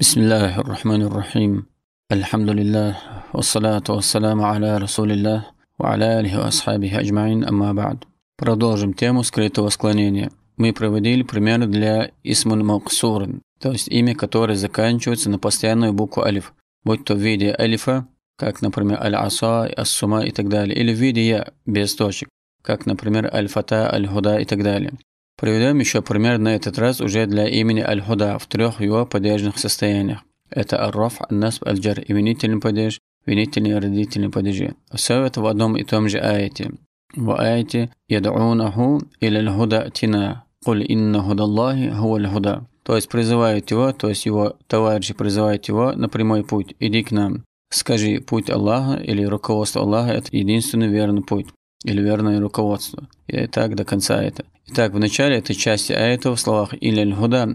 بسم الله الرحمن الرحيم الحمد لله والصلاة والسلام على رسول الله وعلى آله وأصحابه أجمعين أما بعد Продолжим тему скрытого склонения. Мы проводили пример для исмун максурин, то есть имя, которое заканчивается на постоянную букву алиф, будь то в виде алифа, как, например, аль-аса, ас-сума и так далее, или в виде я, без точек, как, например, аль-фата, аль-худа и так далее. Приведем еще пример на этот раз уже для имени Аль-Худа в трех его падежных состояниях. Это Ар-Раф, Насб, Аль-Джар, именительный падеж, винительный и родительный падежи. Все это в одном и том же аяте. В аяте «Яд'унаху иля аль-худа тина, куль инна Аллахи ху аль-худа». То есть призывают его, то есть его товарищи призывают его на прямой путь. Иди к нам. Скажи, путь Аллаха или руководство Аллаха – это единственный верный путь или верное руководство. И так до конца это. Итак, в начале этой части аята в словах «Или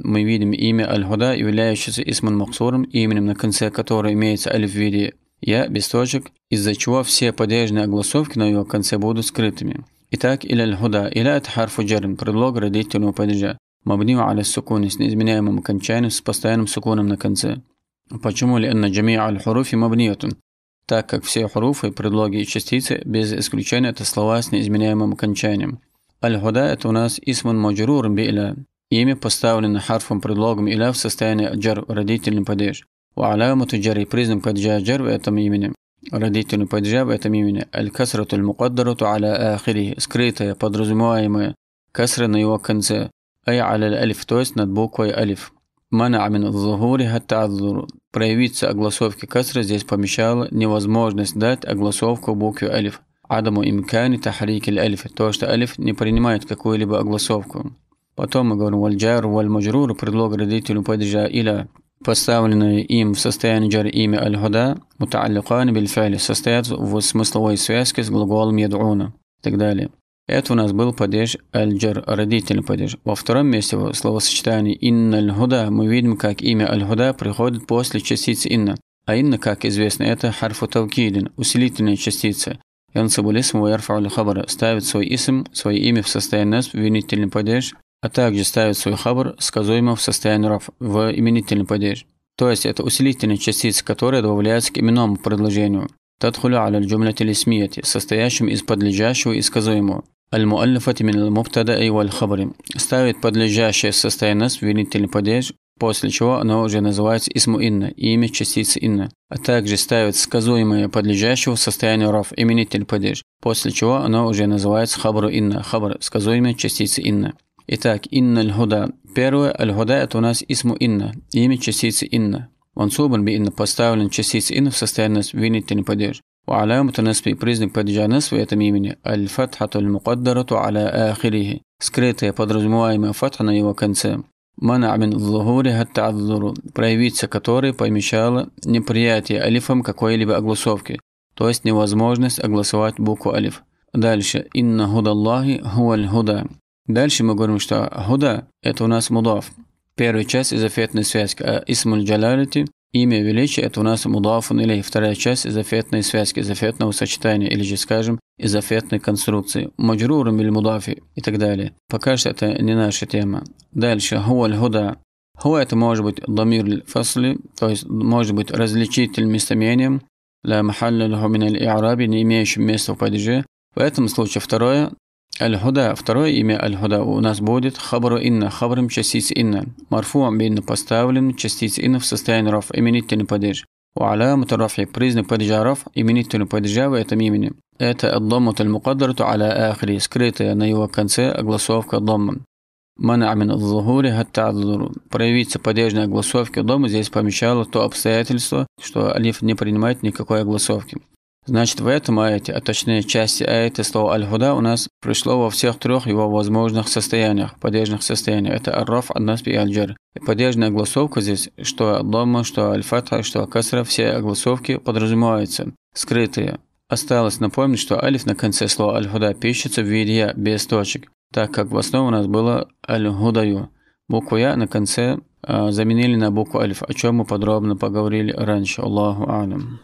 мы видим имя Аль-Худа, являющееся Исман Максуром, именем на конце которого имеется Алиф в виде «Я» без точек, из-за чего все падежные огласовки на его конце будут скрытыми. Итак, «Или Аль-Худа» «Или» – это харфу джерм, предлог родительного падежа. Мабнию аля сукуни с неизменяемым окончанием с постоянным сукуном на конце. Почему ли «Анна джамия аль-хуруфи мабниятун»? так как все хуруфы, предлоги и частицы без исключения это слова с неизменяемым окончанием. Аль-Худа – это у нас исмун маджрур би'ля. Имя поставлено харфом предлогом иля в состоянии джар родительный падеж. У алямату и признак падежа джар в этом имени. Родительный падежа в этом имени. Аль-касрату аль-мукаддарату аля ахири. Скрытое, подразумеваемое. Касра на его конце. Ай аля аль-алиф, то есть над буквой алиф. Мана амин зухури хаттазуру. Проявиться огласовки касра здесь помещала невозможность дать огласовку букве алиф. Адаму имкани тахрики алиф. То, что алиф не принимает какую-либо огласовку. Потом мы говорим вальджар, вальмаджрур, предлог родителю падежа или поставленные им в состоянии джар имя аль-худа, мутаалликан бильфали, состоят в смысловой связке с глаголом ядуна и так далее. Это у нас был падеж аль родительный падеж. Во втором месте в словосочетании «инна мы видим, как имя аль приходит после частицы «инна». А «инна», как известно, это харфу тавкидин, усилительная частица. Янсабулисм ваярфауль хабара ставит свой исм, свое имя в состояние насб, винительный падеж, а также ставит свой хабар, сказуемо в состоянии раф, в именительный падеж. То есть это усилительная частица, которая добавляется к именному предложению. Тадхуля аля джумляти состоящим из подлежащего и сказуемого. المؤلفة من المبتدأ والخبر ставит подлежащее состояние с винительный падеж, после чего оно уже называется «Исму инна» – имя частицы «инна», а также ставит сказуемое подлежащего состоянию рав именитель падеж, после чего оно уже называется «хабру инна» – «хабр» – сказуемая частица «инна». Итак, «инна Первое «аль-худа» это у нас «Исму инна» – имя частицы «инна». Он субан би инна поставлен частиц инна в состоянии винительный падеж. وعلامة نسب признак падежа в этом имени аль-фатхату аль-мукаддарату аля ахирихи, скрытая подразумеваемая фатха на его конце. Мана мин зухури хаттадзуру, проявиться которой помещало неприятие алифом какой-либо огласовки, то есть невозможность огласовать букву алиф. Дальше. Инна худаллахи хуаль худа. Дальше мы говорим, что худа – это у нас мудав. Первая часть из афетной связки, а исмуль джалалити Имя величие это у нас мудафун или вторая часть изофетной связки, изофетного сочетания или же, скажем, изофетной конструкции. Маджрурум или мудафи и так далее. Пока что это не наша тема. Дальше. Хуаль худа. Хуа это может быть дамир фасли, то есть может быть различитель местоимением, ля махалля лиху мин аль не имеющим места в падеже. В этом случае второе Аль-Худа, второе имя Аль-Худа у нас будет хабру инна, Хабрам частиц инна, марфуам бин поставлен частиц инна в состоянии раф, именительный падеж. У аля мутарафи, признак падежа раф, именительный падежа в этом имени. Это аддаммут аль-мукаддарату аля ахри, скрытая на его конце огласовка аддамма. Мана амин зухури хаттадуру. Проявиться падежной огласовки дома здесь помещало то обстоятельство, что алиф не принимает никакой огласовки. Значит, в этом аяте, а точнее части аяты, слово «аль-худа» у нас пришло во всех трех его возможных состояниях, падежных состояниях. Это «ар-раф», «ад-насби» и «аль-джар». Падежная огласовка здесь, что дома, что «аль-фатха», что «касра», все огласовки подразумеваются, скрытые. Осталось напомнить, что алиф на конце слова «аль-худа» пишется в виде «я» без точек, так как в основе у нас было «аль-худаю». Букву «я» на конце а, заменили на букву «альф», о чем мы подробно поговорили раньше. Аллаху алям.